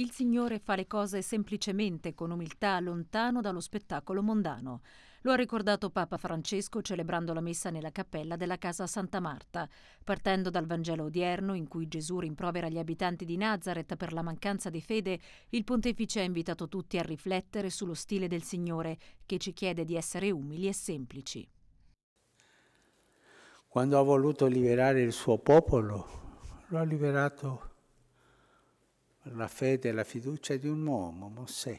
Il Signore fa le cose semplicemente, con umiltà, lontano dallo spettacolo mondano. Lo ha ricordato Papa Francesco celebrando la messa nella cappella della casa Santa Marta, partendo dal Vangelo odierno in cui Gesù rimprovera gli abitanti di Nazareth per la mancanza di fede, il pontefice ha invitato tutti a riflettere sullo stile del Signore che ci chiede di essere umili e semplici. Quando ha voluto liberare il suo popolo, lo ha liberato la fede e la fiducia di un uomo, Mosè.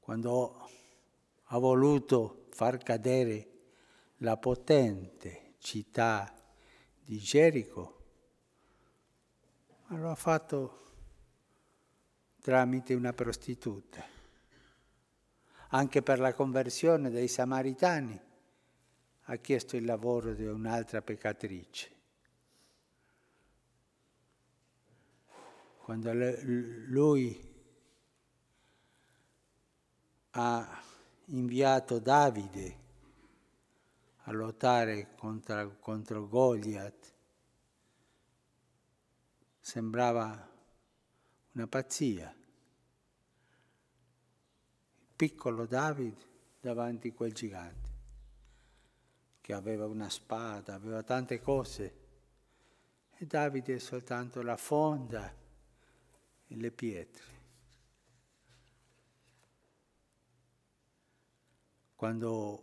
Quando ha voluto far cadere la potente città di Gerico, ma lo ha fatto tramite una prostituta. Anche per la conversione dei samaritani ha chiesto il lavoro di un'altra peccatrice. quando lui ha inviato Davide a lottare contro, contro Goliath, sembrava una pazzia. Piccolo Davide davanti a quel gigante, che aveva una spada, aveva tante cose, e Davide soltanto la fonda le pietre. Quando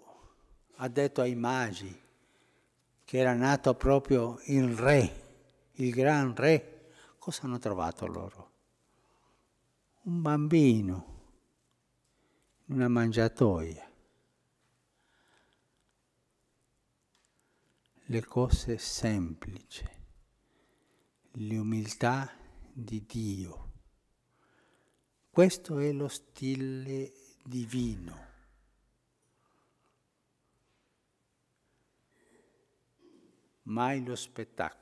ha detto ai magi che era nato proprio il re, il gran re, cosa hanno trovato loro? Un bambino in una mangiatoia. Le cose semplici, l'umiltà di Dio. Questo è lo stile divino. Mai lo spettacolo.